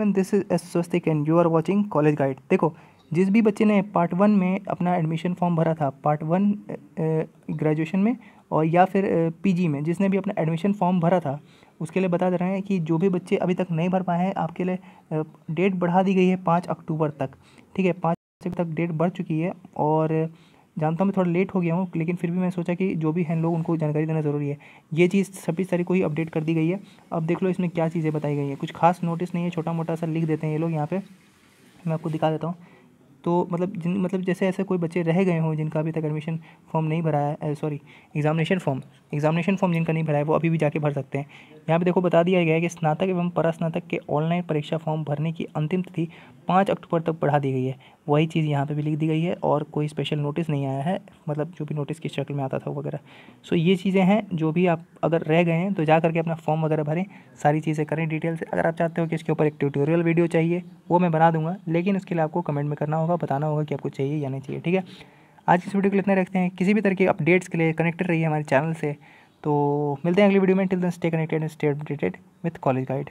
Avon this is S Swastik and you are watching college guide देखो जिस भी बच्चे ने पार्ट वन में अपना एडमिशन फॉर्म भरा था पार्ट वन ग्रेजुएशन में और या फिर पीजी में जिसने भी अपना एडमिशन फॉर्म भरा था उसके लिए बता दे रहे हैं कि जो भी बच्चे अभी तक नहीं भर पाए हैं आपके लिए डेट बढ़ा दी गई है पाँच अक्टूबर तक ठीक है पाँच तक डेट बढ़ चुकी है और जानता हूँ मैं थोड़ा लेट हो गया हूँ लेकिन फिर भी मैं सोचा कि जो भी हैं लोग उनको जानकारी देना ज़रूरी है ये चीज़ छब्बीस तारीख को ही अपडेट कर दी गई है अब देख लो इसमें क्या चीज़ें बताई गई हैं कुछ खास नोटिस नहीं है छोटा मोटा सा लिख देते हैं ये लोग यहाँ पर मैं आपको दिखा देता हूँ तो मतलब जिन मतलब जैसे ऐसे कोई बच्चे रह गए हों जिनका अभी तक एडमिशन फॉर्म नहीं भरा है sorry examination form examination form जिनका नहीं भरा है वो अभी भी जाके भर सकते हैं यहाँ पे देखो बता दिया गया है कि स्नातक एवं परास्नातक के ऑनलाइन परीक्षा फॉर्म भरने की अंतिम तिथि पाँच अक्टूबर तक बढ़ा दी गई है वही चीज़ यहाँ पर भी लिख दी गई है और कोई स्पेशल नोटिस नहीं आया है मतलब जो भी नोटिस की शक्ल में आता था वगैरह सो ये चीज़ें हैं जो भी आप अगर रह गए हैं तो जा करके अपना फॉर्म वगैरह भरें सारी चीज़ें करें डिटेल से अगर आप चाहते हो कि इसके ऊपर एक ट्यूटोरियल वीडियो चाहिए वो मैं बना दूंगा लेकिन इसके लिए आपको कमेंट में करना होगा बताना होगा कि आपको चाहिए या नहीं चाहिए ठीक है आज इस वीडियो को इतना रखते हैं किसी भी तरह के अपडेट्स के लिए कनेक्टेड रहिए हमारे चैनल से तो मिलते हैं अगली वीडियो में till then stay connected and stay updated with college guide